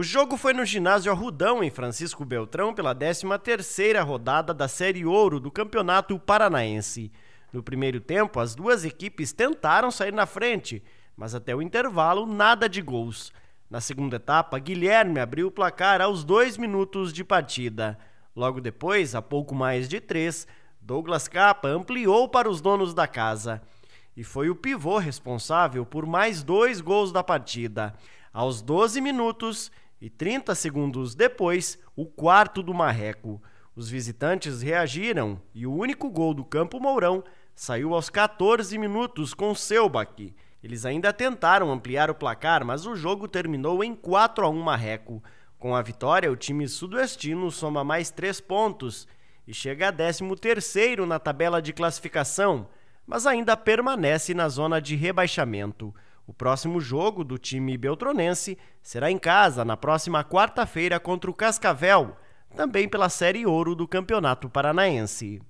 O jogo foi no ginásio Arrudão, em Francisco Beltrão, pela 13ª rodada da Série Ouro do Campeonato Paranaense. No primeiro tempo, as duas equipes tentaram sair na frente, mas até o intervalo, nada de gols. Na segunda etapa, Guilherme abriu o placar aos dois minutos de partida. Logo depois, a pouco mais de três, Douglas Capa ampliou para os donos da casa. E foi o pivô responsável por mais dois gols da partida. Aos 12 minutos, e 30 segundos depois, o quarto do Marreco. Os visitantes reagiram e o único gol do Campo Mourão saiu aos 14 minutos com Selbach. Eles ainda tentaram ampliar o placar, mas o jogo terminou em 4 a 1 Marreco. Com a vitória, o time sudoestino soma mais 3 pontos e chega a 13º na tabela de classificação, mas ainda permanece na zona de rebaixamento. O próximo jogo do time beltronense será em casa na próxima quarta-feira contra o Cascavel, também pela Série Ouro do Campeonato Paranaense.